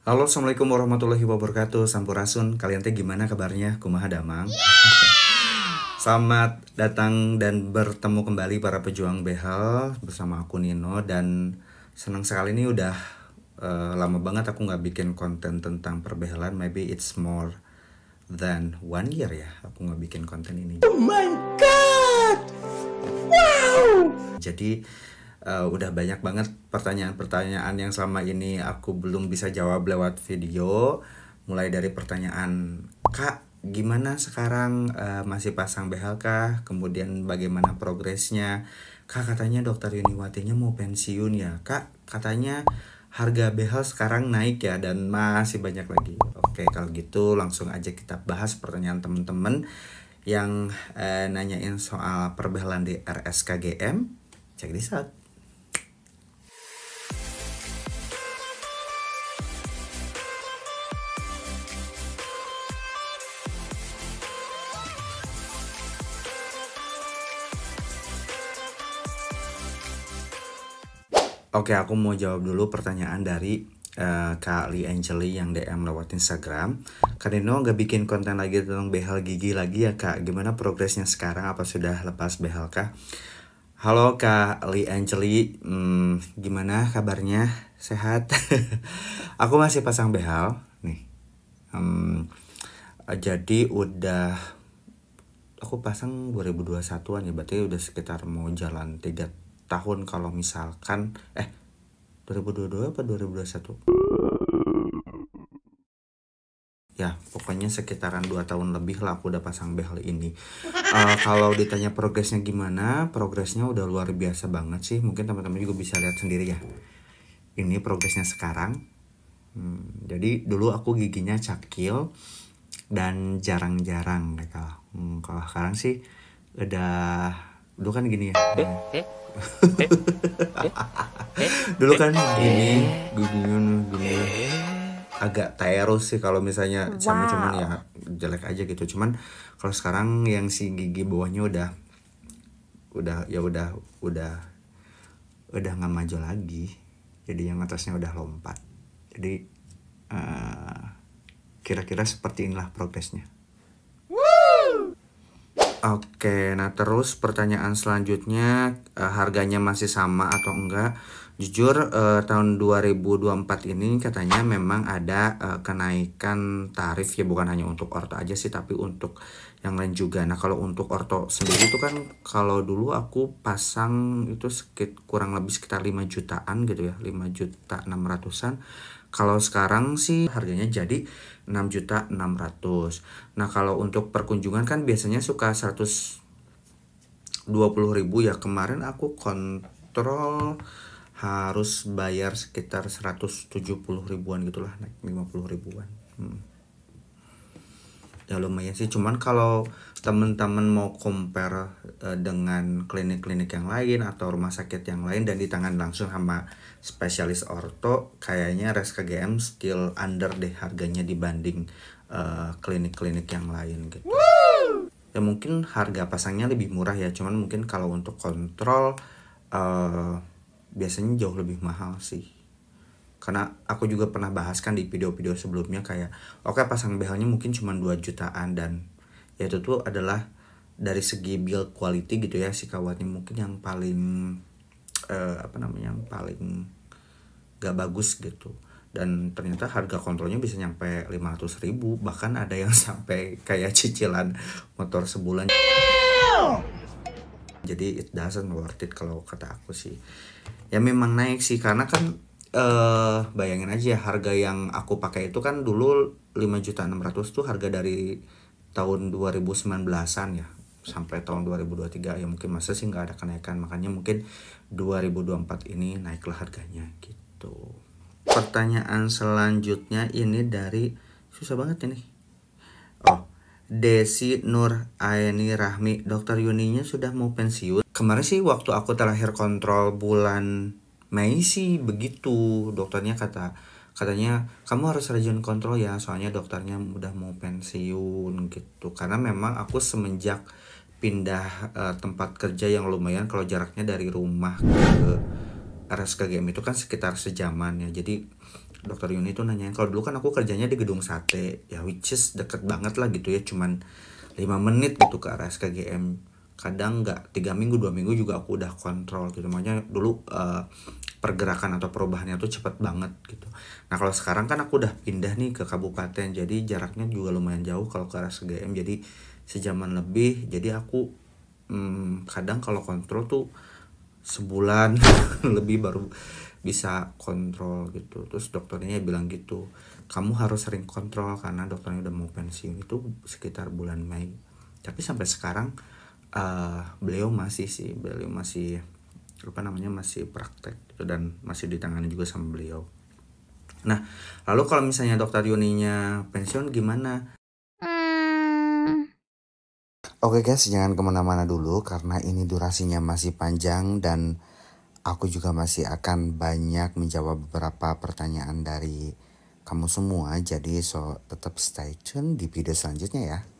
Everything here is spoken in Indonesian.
Halo, Assalamualaikum warahmatullahi wabarakatuh Sampurasun, kalian teh gimana kabarnya? Kumaha damang yeah! Selamat datang dan bertemu kembali para pejuang behel Bersama aku Nino dan senang sekali ini udah uh, lama banget aku nggak bikin konten tentang perbehelan Maybe it's more than one year ya Aku nggak bikin konten ini Oh my god! Wow! Jadi uh, udah banyak banget pertanyaan-pertanyaan yang selama ini aku belum bisa jawab lewat video mulai dari pertanyaan kak gimana sekarang uh, masih pasang behel kah kemudian bagaimana progresnya kak katanya dokter Yuniwatinya mau pensiun ya kak katanya harga behel sekarang naik ya dan masih banyak lagi oke kalau gitu langsung aja kita bahas pertanyaan teman-teman yang eh, nanyain soal perbehelan di RSKGM cek di out Oke, aku mau jawab dulu pertanyaan dari uh, Kak Li Angeli yang DM lewat Instagram. Kak Nino nggak bikin konten lagi tentang behel gigi lagi ya Kak? Gimana progresnya sekarang? Apa sudah lepas behel kah? Halo Kak Li Angeli, hmm, gimana kabarnya? Sehat? aku masih pasang behel nih. Hmm, jadi udah aku pasang 2021an ya berarti udah sekitar mau jalan tiga tahun kalau misalkan eh 2022 apa 2021 ya pokoknya sekitaran 2 tahun lebih lah aku udah pasang behel ini uh, kalau ditanya progresnya gimana progresnya udah luar biasa banget sih mungkin teman-teman juga bisa lihat sendiri ya ini progresnya sekarang hmm, jadi dulu aku giginya cakil dan jarang-jarang kayak hmm, kalau sekarang sih udah dulu kan gini ya eh, eh, eh, dulu kan gini gini gini agak terus sih kalau misalnya sama cuman ya jelek aja gitu cuman kalau sekarang yang si gigi bawahnya udah udah ya udah udah udah nggak maju lagi jadi yang atasnya udah lompat jadi kira-kira uh, seperti inilah progresnya Oke, nah terus pertanyaan selanjutnya uh, harganya masih sama atau enggak? Jujur uh, tahun 2024 ini katanya memang ada uh, kenaikan tarif ya bukan hanya untuk orto aja sih tapi untuk yang lain juga. Nah, kalau untuk orto sendiri itu kan kalau dulu aku pasang itu sekit kurang lebih sekitar 5 jutaan gitu ya, 5 juta 600-an. Kalau sekarang sih harganya jadi enam juta ratus. Nah, kalau untuk perkunjungan kan biasanya suka puluh ribu ya. Kemarin aku kontrol harus bayar sekitar 170 ribuan gitulah naik 50 ribuan. Hmm ya lumayan sih cuman kalau temen-temen mau compare uh, dengan klinik-klinik yang lain atau rumah sakit yang lain dan di tangan langsung sama spesialis orto kayaknya res KGM still under deh harganya dibanding eh, klinik-klinik uh, yang lain gitu Woo! ya mungkin harga pasangnya lebih murah ya cuman mungkin kalau untuk kontrol uh, biasanya jauh lebih mahal sih karena aku juga pernah bahaskan di video-video sebelumnya kayak oke okay, pasang behelnya mungkin cuma 2 jutaan dan ya itu tuh adalah dari segi build quality gitu ya si kawatnya mungkin yang paling uh, apa namanya yang paling gak bagus gitu dan ternyata harga kontrolnya bisa nyampe 500 ribu bahkan ada yang sampai kayak cicilan motor sebulan jadi it doesn't worth it kalau kata aku sih ya memang naik sih karena kan uh, bayangin aja harga yang aku pakai itu kan dulu 5 juta 600 tuh harga dari tahun 2019-an ya sampai tahun 2023 ya mungkin masa sih nggak ada kenaikan makanya mungkin 2024 ini naiklah harganya gitu pertanyaan selanjutnya ini dari susah banget ini oh Desi Nur Aini Rahmi dokter Yuninya sudah mau pensiun kemarin sih waktu aku terakhir kontrol bulan Mei sih begitu dokternya kata katanya kamu harus rajin kontrol ya soalnya dokternya udah mau pensiun gitu karena memang aku semenjak pindah uh, tempat kerja yang lumayan kalau jaraknya dari rumah ke RSKGM itu kan sekitar sejaman ya jadi dokter Yuni itu nanyain kalau dulu kan aku kerjanya di gedung sate ya which is deket banget lah gitu ya cuman 5 menit gitu ke RSKGM kadang nggak tiga minggu dua minggu juga aku udah kontrol gitu makanya dulu uh, pergerakan atau perubahannya tuh cepet banget gitu nah kalau sekarang kan aku udah pindah nih ke kabupaten jadi jaraknya juga lumayan jauh kalau ke arah SGM jadi sejaman lebih jadi aku hmm, kadang kalau kontrol tuh sebulan lebih baru bisa kontrol gitu terus dokternya bilang gitu kamu harus sering kontrol karena dokternya udah mau pensiun itu sekitar bulan Mei tapi sampai sekarang uh, beliau masih sih beliau masih apa namanya masih praktek gitu, dan masih ditangani juga sama beliau nah lalu kalau misalnya dokter Yuninya pensiun gimana hmm. Oke okay guys, jangan kemana-mana dulu karena ini durasinya masih panjang dan aku juga masih akan banyak menjawab beberapa pertanyaan dari kamu semua. Jadi so tetap stay tune di video selanjutnya ya.